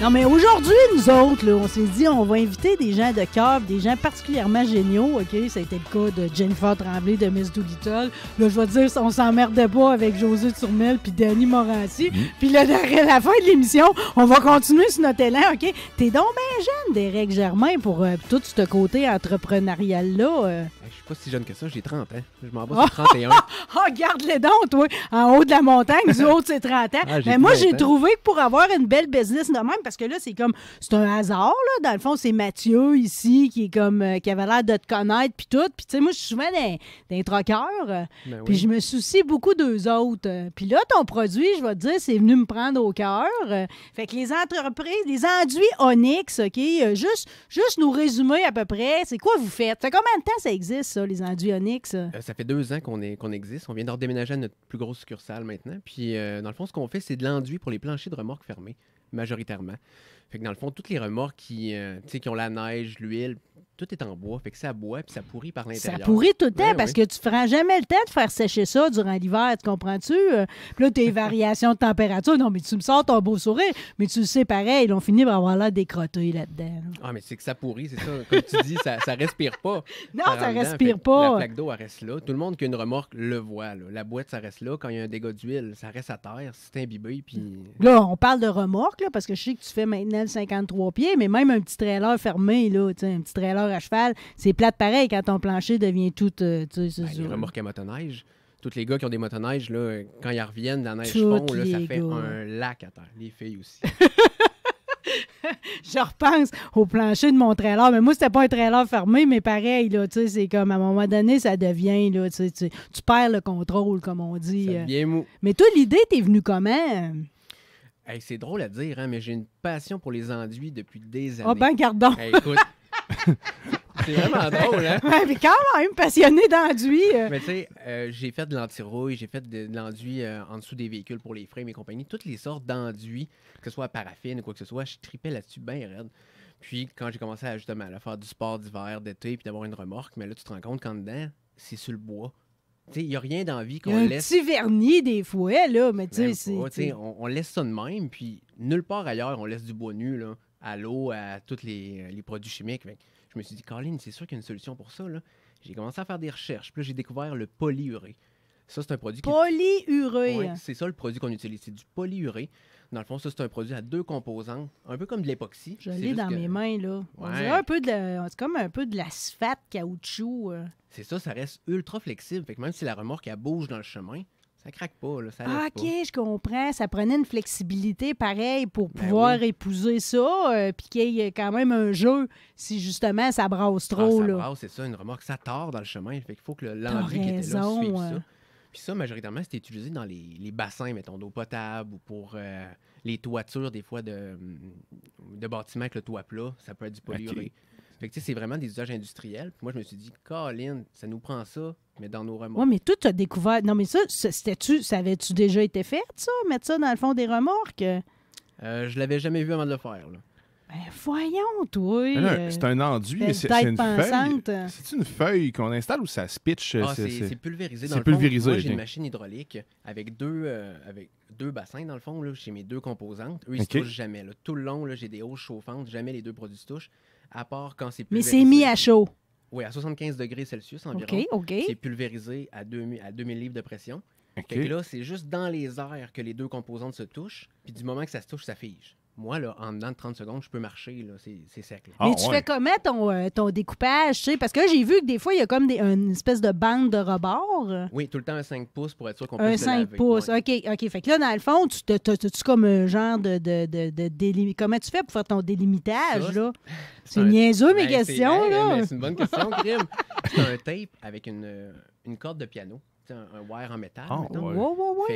Non, mais aujourd'hui, nous autres, on s'est dit, on va inviter des gens de cœur, des gens particulièrement géniaux. OK, ça a été le cas de Jennifer Tremblay, de Miss Doolittle. Là, je vais dire, on s'emmerde pas avec José Turmel puis Danny Morassi. Mm. Puis là, derrière la fin de l'émission, on va continuer sur notre élan. OK, t'es donc bien jeune, Derek Germain, pour euh, tout ce côté entrepreneurial-là. Euh. je suis pas si jeune que ça, j'ai 30 ans. Hein. Je m'en bats sur 31. oh, ah! ah, garde les donc, toi, en haut de la montagne, du haut de ses 30 ans. Ah, mais moi, j'ai trouvé que pour avoir une belle business de même, parce que là, c'est comme, c'est un hasard, là. Dans le fond, c'est Mathieu ici qui est comme, euh, qui avait l'air de te connaître, puis tout. Puis, tu sais, moi, je suis souvent d'un, d'un troqueur, euh, ben puis je me soucie beaucoup d'eux autres. Euh. Puis là, ton produit, je vais te dire, c'est venu me prendre au cœur. Fait que les entreprises, les enduits Onyx, OK, juste, juste nous résumer à peu près, c'est quoi vous faites? Ça fait combien de temps ça existe, ça, les enduits Onyx? ça fait deux ans qu'on, est, qu'on existe. On vient de déménager à notre plus grosse succursale maintenant. Puis, dans le fond, ce qu'on fait, c'est de l'enduit pour les planchers de remorques fermés majoritairement. Fait que dans le fond, toutes les remorques qui, euh, qui ont la neige, l'huile, tout est en bois. Fait que ça boit puis ça pourrit par l'intérieur. Ça pourrit tout le ben temps parce que tu feras jamais le temps de faire sécher ça durant l'hiver, tu comprends-tu? Euh, puis là, tes variations de température, non, mais tu me sors ton beau sourire, mais tu le sais pareil, ils ont fini par avoir l'air décroté là-dedans. Ah, mais c'est que ça pourrit, c'est ça. Comme tu dis, ça, ça respire pas. Non, ça, respire pas. La plaque d'eau, reste là. Tout le monde qui a une remorque le voit. La boîte, ça reste là. Quand il y a un dégât d'huile, ça reste à terre, c'est imbibé. Puis... Là, on parle de remorque, là, parce que je sais que tu fais maintenant 53 pieds, mais même un petit trailer fermé, un petit trailer à cheval, c'est plate pareil quand ton plancher devient tout. Euh, ben, les remorque à motoneige tous les gars qui ont des motoneiges, là, quand ils reviennent, la neige fond, ça fait un lac à terre. Les filles aussi. je repense au plancher de mon trailer. Mais moi, c'était pas un trailer fermé, mais pareil, là, c'est comme à un moment donné, ça devient, tu, perds le contrôle, comme on dit. Ça bien euh. mou. Mais toi, l'idée, t'es venue comment? c'est drôle à dire, hein, mais j'ai une passion pour les enduits depuis des ah, années. Oh ben, garde donc! écoute. c'est vraiment drôle, hein? mais quand même, passionné d'enduit. Euh. Mais tu sais, euh, j'ai fait de l'antirouille, j'ai fait de, l'enduit euh, en dessous des véhicules pour les frais et compagnie. Toutes les sortes d'enduits, que ce soit paraffine ou quoi que ce soit, je tripais là-dessus bien raide. Puis quand j'ai commencé à justement à faire du sport d'hiver, d'été, puis d'avoir une remorque, mais là, tu te rends compte qu'en dedans, c'est sur le bois il n'y a rien dans vie qu'on laisse. Un petit vernis des fouets, là, mais tu sais. On, laisse ça de même, puis nulle part ailleurs, on laisse du bois nu là, à l'eau, à tous les, euh, produits chimiques. je me suis dit, caroline c'est sûr qu'il y a une solution pour ça. J'ai commencé à faire des recherches, puis j'ai découvert le polyuré. Ça, c'est un produit qui. Polyurée. c'est ça le produit qu'on utilise. C'est du polyuré. Dans le fond, ça, c'est un produit à deux composants, un peu comme de l'époxy. Je l'ai dans mes mains, là. On un peu de. C'est comme un peu de l'asphalte caoutchouc. Euh. C'est ça, ça reste ultra flexible. Fait que même si la remorque, elle bouge dans le chemin, ça craque pas, ah, OK, je comprends. Ça prenait une flexibilité pareille pour ben pouvoir épouser ça, euh, puis qu'il y ait quand même un jeu si justement ça brasse ah, trop. Ah, ça c'est ça, une remorque, ça tord dans le chemin. Fait qu'il faut que le qui était là suive hein. ça. Puis ça, majoritairement, c'était utilisé dans les, bassins, mettons, d'eau potable ou pour euh, les toitures, des fois, de, de bâtiments avec le toit plat. Ça peut être du polyuré. Fait que, tu sais, c'est vraiment des usages industriels. Puis moi, je me suis dit, Colin, ça nous prend ça, mais dans nos remorques. Oui, mais tout tu as découvert. Non, mais ça, c'était-tu, ça avait-tu déjà été fait, ça, mettre ça dans le fond des remorques? Euh, je l'avais jamais vu avant de le faire, là. Ben, voyons, toi. Euh, c'est un enduit, mais c'est une feuille. C'est une feuille qu'on installe ou ça se pitch? Ah, c'est pulvérisé. C'est pulvérisé. moi, j'ai une machine hydraulique avec deux, euh, avec deux bassins, dans le fond. J'ai mes deux composantes. Eux, ils ne se touchent jamais. Là. Tout le long, j'ai des hausses chauffantes. Jamais les deux produits se touchent, à part quand c'est pulvérisé. Mais c'est mis à chaud. Oui, à 75 degrés Celsius environ. C'est pulvérisé à 2000, à 2000 livres de pression. Et là, c'est juste dans les airs que les deux composantes se touchent. Puis du moment que ça se touche, ça fige moi, là, en dedans de 30 secondes, je peux marcher, là, c'est sec. Là. Mais ah, tu fais comment ton, euh, ton découpage, tu sais? Parce que j'ai vu que des fois, il y a comme des, une espèce de bande de rebord. Oui, tout le temps un 5 pouces pour être sûr qu'on peut Un 5 pouces, OK, OK. Fait que là, dans le fond, tu te, tu comme un genre de, de, de, de Comment tu fais pour faire ton délimitage, là? C'est une niaiseux, mes ben, questions, là. c'est une bonne question, Grim. c'est un tape avec une, euh, une corde de piano. Un, un, wire en métal. Oh, ouais.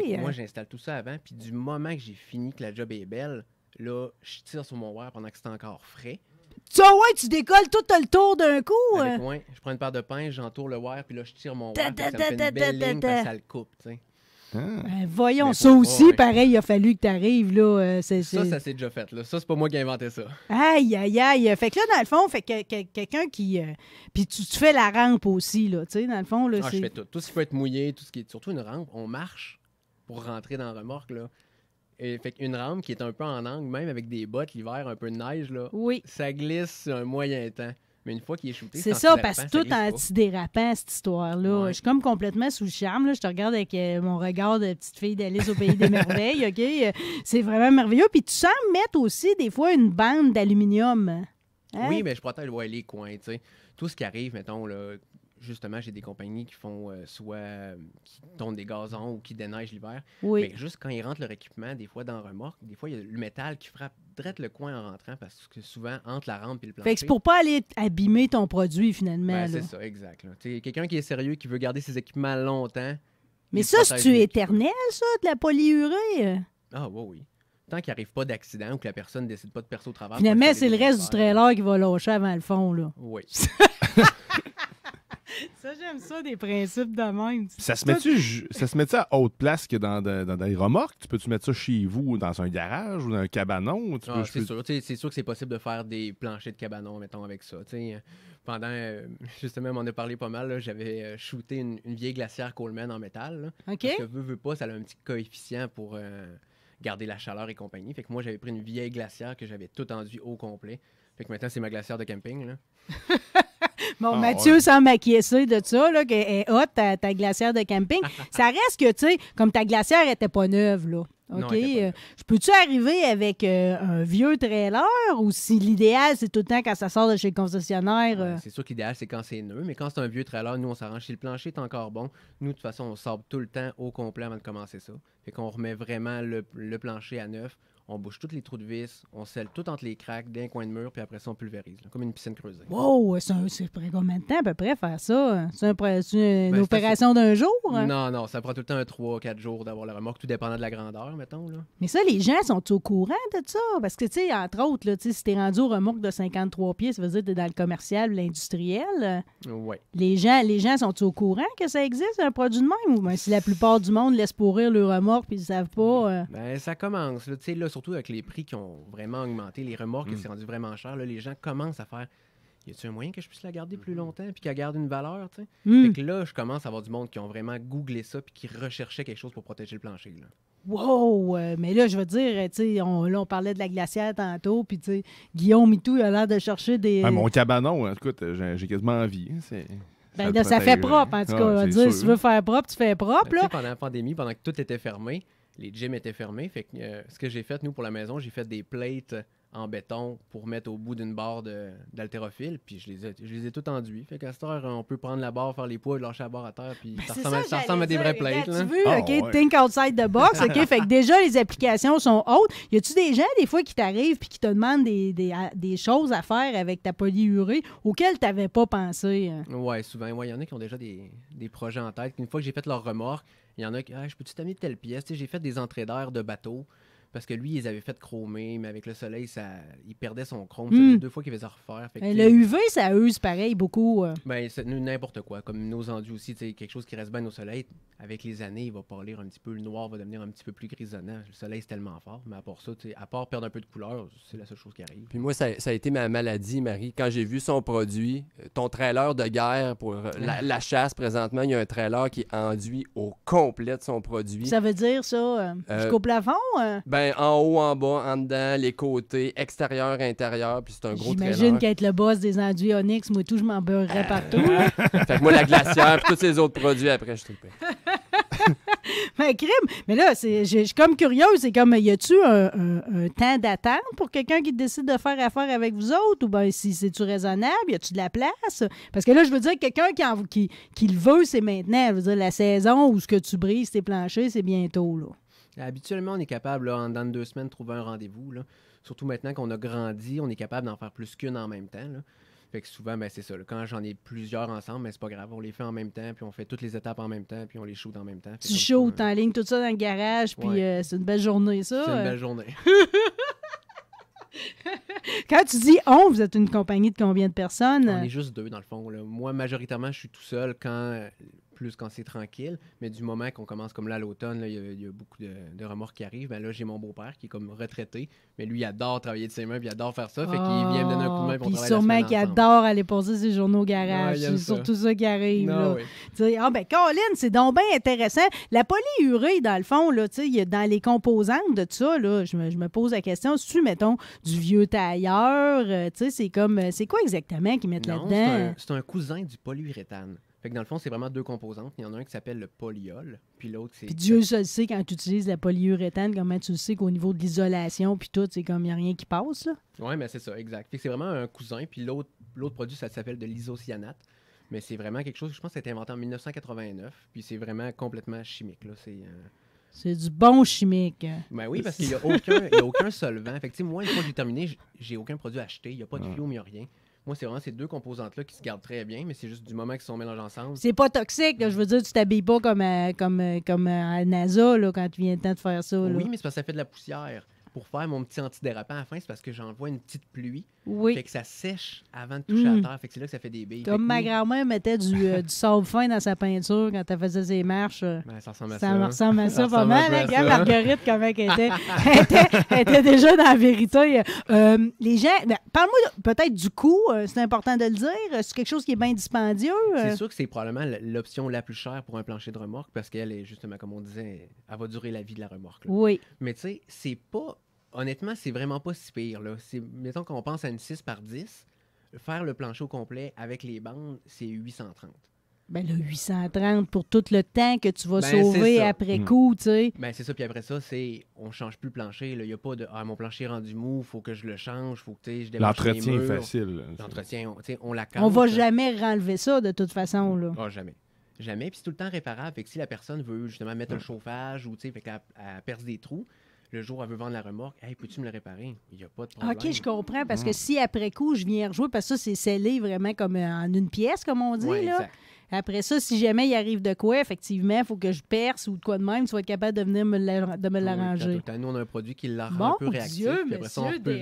Ouais, ouais, moi, j'installe tout ça avant. Puis du moment que j'ai fini que la job est belle, Là, je tire sur mon wire pendant que c'est encore frais. Tu vois, ouais, tu décolles tout le tour d'un coup. Avec, euh. je prends une paire de pinces, j'entoure le wire, puis là, je tire mon wire. Ça ça le coupe, tu sais. Ah. Euh, voyons, ça aussi, pareil, il a fallu que tu arrives. Là, euh, Ça, ça s'est déjà fait. Là. Ça, c'est pas moi qui ai inventé ça. Aïe, aïe, aïe. Fait que là, dans le fond, fait que, quelqu'un qui. Puis tu, fais la rampe aussi, là, tu sais, dans le fond. Là, ah, je fais tout. Tout ce qui peut être mouillé, tout ce qui est. Surtout une rampe, on marche pour rentrer dans la remorque. Là fait une rampe qui est un peu en angle, même avec des bottes l'hiver, un peu de neige, là, ça glisse un moyen temps. Mais une fois qu'il est shooté, c'est ça, parce que tout en petit dérapant, cette histoire-là. Je suis comme complètement sous le charme. Là. Je te regarde avec euh, mon regard de petite fille d'Alice au Pays des Merveilles. OK? Euh, c'est vraiment merveilleux. Puis tu sens mettre aussi, des fois, une bande d'aluminium. Hein? Oui, mais je le ouais, les coins. sais Tout ce qui arrive, mettons, là, justement, j'ai des compagnies qui font euh, soit euh, qui tournent des gazons ou qui déneigent l'hiver. Oui. Mais juste quand ils rentrent leur équipement, des fois dans remorque, des fois, il y a le métal qui frappe drette le coin en rentrant parce que souvent, entre la rampe et le plancher... Fait que c'est pour pas aller abîmer ton produit, finalement. c'est ça, exact. Quelqu'un qui est sérieux, qui veut garder ses équipements longtemps... Mais ça, c'est-tu éternel, ça, de la polyurée? Ah, oui, oui tant qu'il arrive pas d'accident ou que la personne décide pas de percer au travail. Finalement, c'est le reste du trailer qui va lâcher avant le fond, là. Oui. Ça, j'aime ça, des principes de même. Ça se met-tu met à haute place que dans, dans, des remorques? Tu peux-tu mettre ça chez vous, dans un garage ou dans un cabanon? Ah, c'est sûr, que c'est possible de faire des planchers de cabanon, mettons, avec ça. Pendant, euh, justement, on en a parlé pas mal, j'avais euh, shooté une, vieille glacière Coleman en métal. Parce que veut, veut pas, ça a un petit coefficient pour... Euh, garder la chaleur et compagnie. Fait que moi, j'avais pris une vieille glacière que j'avais tout enduit au complet. Fait que maintenant, c'est ma glacière de camping. Bon, ah, Mathieu, sans maquiller de ça, là, que est eh, hot, ta, glacière de camping, ça reste que, tu sais, comme ta glacière était pas neuve, là. OK. Euh, je peux-tu arriver avec euh, un vieux trailer ou si l'idéal, c'est tout le temps quand ça sort de chez le concessionnaire? Euh? c'est sûr que l'idéal, c'est quand c'est neuf, mais quand c'est un vieux trailer, nous, on s'arrange. Si le plancher est encore bon, nous, de toute façon, on sort tout le temps au complet avant de commencer ça. Fait qu'on remet vraiment le plancher à neuf on bouge tous les trous de vis, on scelle tout entre les cracks d'un coin de mur, puis après ça, on pulvérise, comme une piscine creusée. Wow! C'est près combien de temps à peu près faire ça? C'est une ben, opération d'un jour? Hein? Non, non, ça prend tout le temps un 3-4 jours d'avoir la remorque, tout dépendant de la grandeur, mettons. Mais ça, les gens sont au courant de ça? Parce que, tu sais, entre autres, là, si t'es rendu aux remorques de 53 pieds, ça veut dire que t'es dans le commercial l'industriel. Oui. Les gens, les gens sont au courant que ça existe, un produit de même? Ou ben, si la plupart du monde laisse pourrir le remorque puis ils savent pas? Euh? Ben, ça commence. tu surtout avec les prix qui ont vraiment augmenté, les remorques qui s'est mm. rendu vraiment cher, là, les gens commencent à faire y a-t-il un moyen que je puisse la garder plus mm. longtemps puis qu'elle garde une valeur, tu sais? Mm. là, je commence à avoir du monde qui ont vraiment googlé ça puis qui recherchait quelque chose pour protéger le plancher, là. Wow! Euh, mais là, je veux dire, on, on parlait de la glacière tantôt, puis tu sais, Guillaume et tout, il a l'air de chercher des... mon cabanon, écoute, j'ai quasiment envie. Hein, ben, ça, ça fait propre, en tout ah, cas. si tu veux faire propre, tu fais propre. Ben, là. Pendant la pandémie, pendant que tout était fermé, les gyms étaient fermés. Fait que euh, ce que j'ai fait, nous, pour la maison, j'ai fait des plates en béton pour mettre au bout d'une barre d'haltérophile, puis je les ai, je les ai tout enduits. Fait qu'à cette heure, on peut prendre la barre, faire les poids, lâcher la barre à terre, puis ben, ça, ressemble, à des vraies plates. Tu veux, ah, OK, think outside the box, OK, fait que déjà, les applications sont hautes. Y a-tu des gens, des fois, qui t'arrivent puis qui te demandent des, choses à faire avec ta polyurée auxquelles t'avais pas pensé? Hein? Ouais, souvent. Ouais, y en a qui ont déjà des, projets en tête. Une fois que j'ai fait leur remorque, il y en a qui, ah, je peux-tu t'amener telle pièce? j'ai fait des entrées d'air de bateau. Parce que lui, ils avaient fait chromer, mais avec le soleil, ça, il perdait son chrome. Hmm. deux fois qu'il faisait refaire. le UV, ça use pareil beaucoup. mais euh. ben, c'est n'importe quoi. Comme nos enduits aussi, c'est quelque chose qui reste bien au soleil, avec les années, il va parler un petit peu. Le noir va devenir un petit peu plus grisonnant. Le soleil, c'est tellement fort. Mais à part ça, à part perdre un peu de couleur, c'est la seule chose qui arrive. Puis moi, ça, a été ma maladie, Marie. Quand j'ai vu son produit, euh, ton trailer de guerre pour euh, ah. la, chasse présentement, il y a un trailer qui est enduit au complet de son produit. Ça veut dire ça, jusqu'au plafond? Ben, ben, en haut, en bas, en dedans, les côtés, extérieur, intérieur, puis c'est un gros trailer. J'imagine qu'être le boss des enduits Onyx, moi tout, je m'en beurrerais partout. Ah. fait moi, la glacière, puis tous ces autres produits, après, je trippais. Mais ben, crime! Mais là, je suis comme curieuse. C'est comme, y a-tu un, un, temps d'attente pour quelqu'un qui décide de faire affaire avec vous autres? Ou bien, si c'est-tu raisonnable? Y a-tu de la place? Parce que là, je veux dire, quelqu'un qui, qui, qui le veut, c'est maintenant. Je veux dire, la saison où ce que tu brises tes planchers, c'est bientôt, là. Habituellement, on est capable, en dans deux semaines, de trouver un rendez-vous. Surtout maintenant qu'on a grandi, on est capable d'en faire plus qu'une en même temps. Fait que souvent, ben, c'est ça. Quand j'en ai plusieurs ensemble, mais ben, c'est pas grave. On les fait en même temps, puis on fait toutes les étapes en même temps, puis on les shoot en même temps. tu en ligne tout ça dans le garage, puis euh, c'est une belle journée, ça. C'est une belle journée. Quand tu dis on, vous êtes une compagnie de combien de personnes? On est juste deux, dans le fond. Moi, majoritairement, je suis tout seul. Quand plus quand c'est tranquille. Mais du moment qu'on commence comme là l'automne, il y, a beaucoup de, de remords qui arrivent. Ben là, j'ai mon beau-père qui est comme retraité, mais lui, il adore travailler de ses mains, puis il adore faire ça. Fait qu'il ah, vient me donner un coup de main pour travailler sûrement qu'il adore aller poser ses journaux au garage. c'est surtout ça qui arrive. Ah ben, Colin, c'est donc bien intéressant. La polyurée, dans le fond, dans les composantes de ça, je, me, pose la question, si tu, mettons, du vieux tailleur, euh, c'est comme, euh, c'est quoi exactement qu'ils mettent là-dedans? C'est un cousin du polyuréthane. Fait que dans le fond, c'est vraiment deux composantes. Il y en a un qui s'appelle le polyol, puis l'autre, c'est. Puis Dieu seul sait quand tu utilises la polyuréthane, comment tu le sais qu'au niveau de l'isolation, puis tout, c'est comme il n'y a rien qui passe, là. Oui, mais c'est ça, exact. Fait c'est vraiment un cousin, puis l'autre, l'autre produit, ça s'appelle de l'isocyanate. Mais c'est vraiment quelque chose que je pense que a été inventé en 1989, puis c'est vraiment complètement chimique, là. Euh, c'est. du bon chimique. Ben oui, parce qu'il n'y a, aucun, a aucun solvant. Fait moi, une fois que j'ai terminé, j'ai aucun produit acheté. Il n'y a pas de bio, il rien. Moi, c'est vraiment ces deux composantes-là qui se gardent très bien, mais c'est juste du moment qu'ils sont mélangés ensemble. C'est pas toxique, je veux dire, tu t'habilles pas comme euh, euh, euh, à, comme, comme NASA là, quand tu viens le de faire ça. Oui, mais c'est parce que ça fait de la poussière pour faire mon petit antidérapant à fin, c'est parce que j'envoie une petite pluie. Oui. Fait que ça sèche avant de toucher à hmm. terre. Fait que c'est là que ça fait des billes. Comme ma grand-mère mettait du, euh, du, sable fin dans sa peinture quand elle faisait ses marches. Euh, ben, ça ressemble à ça. Ça hein. ressemble à ça, pas mal. Hein, regarde Marguerite, comment elle était. elle était. déjà dans la vérité. Euh, les gens, ben, parle-moi peut-être du coût. c'est important de le dire. C'est quelque chose qui est bien dispendieux. C'est sûr que c'est probablement l'option la plus chère pour un plancher de remorque parce qu'elle est justement, comme on disait, elle va durer la vie de la remorque. Oui. Mais tu sais, c'est pas honnêtement, c'est vraiment pas si pire. Là. Mettons qu'on pense à une 6 par 10, faire le plancher au complet avec les bandes, c'est 830. Ben le 830 pour tout le temps que tu vas ben, sauver après hmm. coup, tu sais. Ben c'est ça, puis après ça, c'est on change plus le plancher. Il n'y a pas de Ah, mon plancher est rendu mou, faut que je le change, faut que je L'entretien est facile. L'entretien, on, on la On va jamais renlever ça de toute façon. Là. Ah, jamais. Jamais. Puis c'est tout le temps réparable. Fait que si la personne veut justement mettre un hmm. chauffage ou tu sais, fait perce des trous, le jour où elle veut vendre la remorque, hey, peux-tu me la réparer? Il n'y a pas de problème. OK, je comprends, parce que hmm. si après coup, je viens rejouer, parce que ça, c'est scellé vraiment comme euh, en une pièce, comme on dit. là. Après ça, si jamais il arrive de quoi, effectivement, il faut que je perce ou de quoi de même, tu vas être capable de venir me l'arranger. Oui, nous, on a un produit qui la rend un peu réactif. Dieu, on peut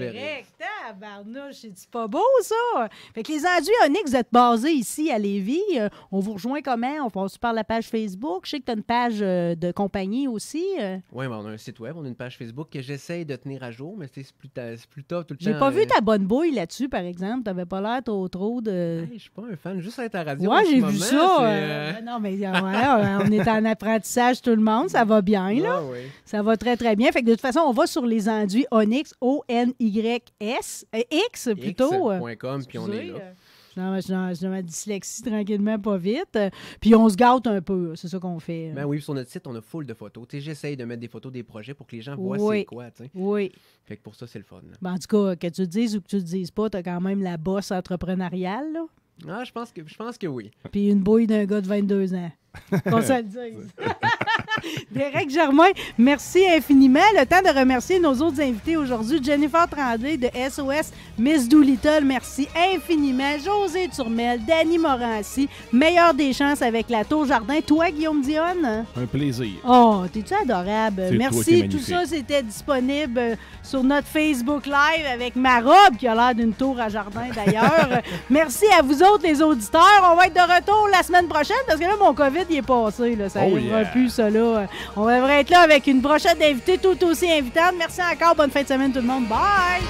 Tabarnouche, c'est pas beau, ça? Fait que les enduits Onyx, vous êtes basés ici à Lévis. Euh, on vous rejoint comment? On passe par la page Facebook. Je sais que tu as une page euh, de compagnie aussi. Euh. Oui, mais on a un site web, on a une page Facebook que j'essaye de tenir à jour, mais c'est plutôt, plus, tout le temps. J'ai pas vu ta bonne bouille là-dessus, par exemple. T'avais pas l'air trop, de. je suis pas un fan, juste être à radio. j'ai vu ça. Non, mais on est en apprentissage, tout le monde. Ça va bien, là. Ah, ça va très, très bien. Fait que de toute façon, on va sur les enduits Onyx, O-N-Y-S. Eh, X, plutôt. Euh, X.com, puis on est là. Euh, non, mais je je ma dyslexie tranquillement, pas vite. Euh, puis on se gâte un peu, c'est ça qu'on fait. Hein. Ben oui, sur notre site, on a full de photos. J'essaye de mettre des photos des projets pour que les gens voient c'est quoi. sais. Oui. Fait que pour ça, c'est le fun. Ben, en tout cas, que tu le dises ou que tu le dises pas, tu quand même la bosse entrepreneuriale. Là. Ah, je pense que, je pense que oui. Puis une bouille d'un gars de 22 ans. Qu'on se dise. Derek Germain, merci infiniment. Le temps de remercier nos autres invités aujourd'hui. Jennifer Trandé de SOS Miss Doolittle, merci infiniment. José Turmel, Danny Morancy, meilleur des chances avec la Tour Jardin. Toi, Guillaume Dionne? Un plaisir. Oh, t'es-tu adorable? Merci. Tout ça, c'était disponible sur notre Facebook Live avec ma robe qui a l'air d'une tour à jardin d'ailleurs. merci à vous autres, les auditeurs. On va être de retour la semaine prochaine parce que là, mon COVID, il est passé. Là. Ça oh, plus, ça, euh, on devrait être là avec une brochette d'invités tout aussi invitantes. Merci encore. Bonne fin de semaine, tout le monde. Bye!